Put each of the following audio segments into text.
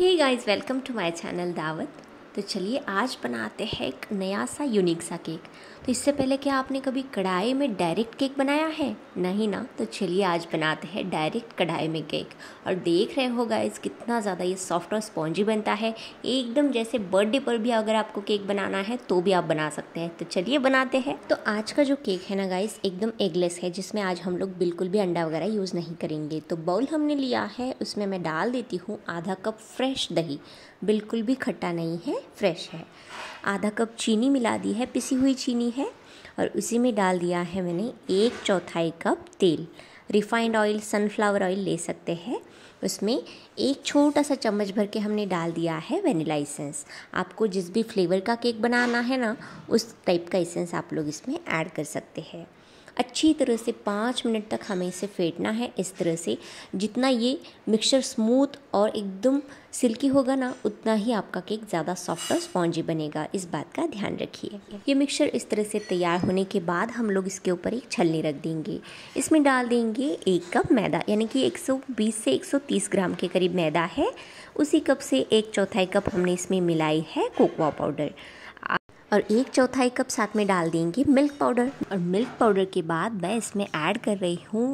Hey guys, welcome to my channel Dawat. तो चलिए आज बनाते हैं एक नया सा यूनिक सा केक तो इससे पहले क्या आपने कभी कढ़ाई में डायरेक्ट केक बनाया है नहीं ना तो चलिए आज बनाते हैं डायरेक्ट कढ़ाई में केक और देख रहे हो गाइज कितना ज़्यादा ये सॉफ्ट और स्पॉन्जी बनता है एकदम जैसे बर्थडे पर भी अगर आपको केक बनाना है तो भी आप बना सकते हैं तो चलिए बनाते हैं तो आज का जो केक है ना गाइज़ एकदम एगलेस है जिसमें आज हम लोग बिल्कुल भी अंडा वगैरह यूज़ नहीं करेंगे तो बाउल हमने लिया है उसमें मैं डाल देती हूँ आधा कप फ्रेश दही बिल्कुल भी खट्टा नहीं है फ्रेश है आधा कप चीनी मिला दी है पिसी हुई चीनी है और उसी में डाल दिया है मैंने एक चौथाई कप तेल रिफाइंड ऑयल सनफ्लावर ऑयल ले सकते हैं उसमें एक छोटा सा चम्मच भर के हमने डाल दिया है वेनिला एसेंस आपको जिस भी फ्लेवर का केक बनाना है ना उस टाइप का इसेंस आप लोग इसमें ऐड कर सकते हैं अच्छी तरह से पाँच मिनट तक हमें इसे फेंटना है इस तरह से जितना ये मिक्सचर स्मूथ और एकदम सिल्की होगा ना उतना ही आपका केक ज़्यादा सॉफ्ट और स्पॉन्जी बनेगा इस बात का ध्यान रखिए ये मिक्सचर इस तरह से तैयार होने के बाद हम लोग इसके ऊपर एक छलनी रख देंगे इसमें डाल देंगे एक कप मैदा यानी कि 120 से 130 ग्राम के करीब मैदा है उसी कप से एक चौथाई कप हमने इसमें मिलाई है कोकोआ पाउडर और एक चौथाई कप साथ में डाल देंगे मिल्क पाउडर और मिल्क पाउडर के बाद मैं इसमें ऐड कर रही हूँ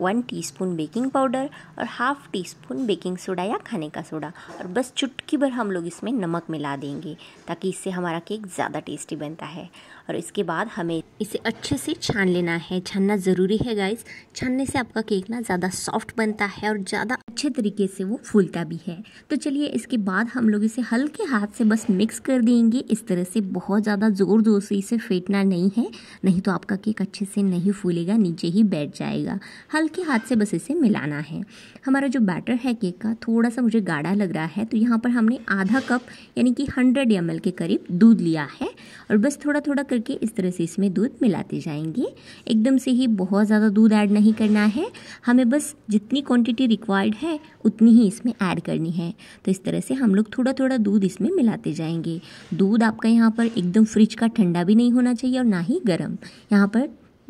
वन टीस्पून बेकिंग पाउडर और half teaspoon baking soda या खाने का सोडा और बस चुटकी भर हम लोग इसमें नमक मिला देंगे ताकि इससे हमारा केक ज़्यादा टेस्टी बनता है और इसके बाद हमें इसे अच्छे से छान लेना है छानना ज़रूरी है गाइस छानने से आपका केक ना ज़्यादा सॉफ्ट बनता है और ज़्यादा अच्छे तरीके से वो फूलता भी है तो चलिए इसके बाद हम लोग इसे हल्के हाथ से बस मिक्स कर देंगे इस तरह से बहुत ज़्यादा ज़ोर ज़ोर से इसे फेंटना नहीं है नहीं तो आपका केक अच्छे से नहीं फूलेगा नीचे ही बैठ जाएगा हल्के हाथ से बस इसे मिलाना है हमारा जो बैटर है केक का थोड़ा सा मुझे गाढ़ा लग रहा है तो यहाँ पर हमने आधा कप यानी कि हंड्रेड एम के करीब दूध लिया है और बस थोड़ा थोड़ा कर करके इस तरह से इसमें दूध मिलाते जाएंगे एकदम से ही बहुत ज़्यादा दूध ऐड नहीं करना है हमें बस जितनी क्वांटिटी रिक्वायर्ड है उतनी ही इसमें ऐड करनी है तो इस तरह से हम लोग थोड़ा थोड़ा दूध इसमें मिलाते जाएंगे दूध आपका यहाँ पर एकदम फ्रिज का ठंडा भी नहीं होना चाहिए और ना ही गर्म यहाँ पर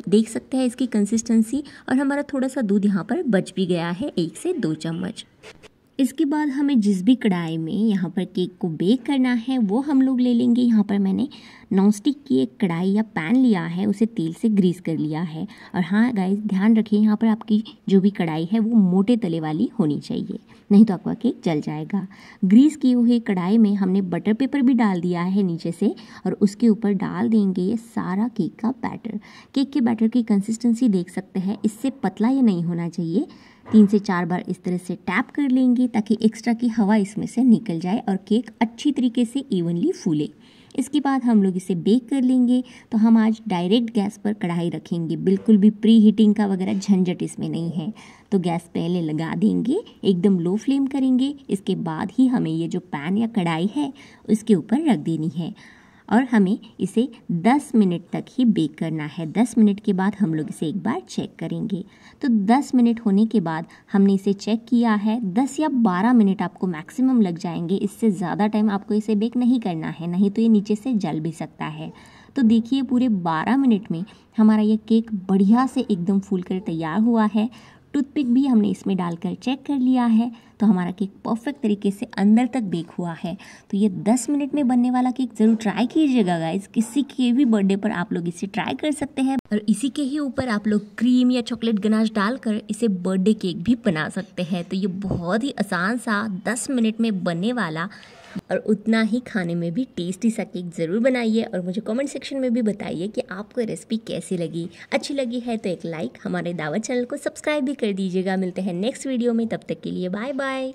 देख सकते हैं इसकी कंसिस्टेंसी और हमारा थोड़ा सा दूध यहाँ पर बच भी गया है एक से दो चम्मच इसके बाद हमें जिस भी कढ़ाई में यहाँ पर केक को बेक करना है वो हम लोग ले लेंगे यहाँ पर मैंने नॉन स्टिक की एक कढ़ाई या पैन लिया है उसे तेल से ग्रीस कर लिया है और हाँ गाइस ध्यान रखिए यहाँ पर आपकी जो भी कढ़ाई है वो मोटे तले वाली होनी चाहिए नहीं तो आपका केक जल जाएगा ग्रीस किए हुए कढ़ाई में हमने बटर पेपर भी डाल दिया है नीचे से और उसके ऊपर डाल देंगे ये सारा केक का बैटर केक के बैटर की कंसिस्टेंसी देख सकते हैं इससे पतला या नहीं होना चाहिए तीन से चार बार इस तरह से टैप कर लेंगे ताकि एक्स्ट्रा की हवा इसमें से निकल जाए और केक अच्छी तरीके से इवनली फूले इसके बाद हम लोग इसे बेक कर लेंगे तो हम आज डायरेक्ट गैस पर कढ़ाई रखेंगे बिल्कुल भी प्री हीटिंग का वगैरह झंझट इसमें नहीं है तो गैस पहले लगा देंगे एकदम लो फ्लेम करेंगे इसके बाद ही हमें ये जो पैन या कढ़ाई है उसके ऊपर रख देनी है और हमें इसे 10 मिनट तक ही बेक करना है 10 मिनट के बाद हम लोग इसे एक बार चेक करेंगे तो 10 मिनट होने के बाद हमने इसे चेक किया है 10 या 12 मिनट आपको मैक्सिमम लग जाएंगे इससे ज़्यादा टाइम आपको इसे बेक नहीं करना है नहीं तो ये नीचे से जल भी सकता है तो देखिए पूरे 12 मिनट में हमारा ये केक बढ़िया से एकदम फूल कर तैयार हुआ है टूथपिक भी हमने इसमें डालकर चेक कर लिया है तो हमारा केक परफेक्ट तरीके से अंदर तक बेक हुआ है तो ये 10 मिनट में बनने वाला केक ज़रूर ट्राई कीजिएगा गाइज किसी के भी बर्थडे पर आप लोग इसे ट्राई कर सकते हैं और इसी के ही ऊपर आप लोग क्रीम या चॉकलेट गनाज डालकर इसे बर्थडे केक भी बना सकते हैं तो ये बहुत ही आसान सा दस मिनट में बनने वाला और उतना ही खाने में भी टेस्टी सा केक ज़रूर बनाइए और मुझे कमेंट सेक्शन में भी बताइए कि आपको रेसिपी कैसी लगी अच्छी लगी है तो एक लाइक हमारे दावा चैनल को सब्सक्राइब भी कर दीजिएगा मिलते हैं नेक्स्ट वीडियो में तब तक के लिए बाय बाय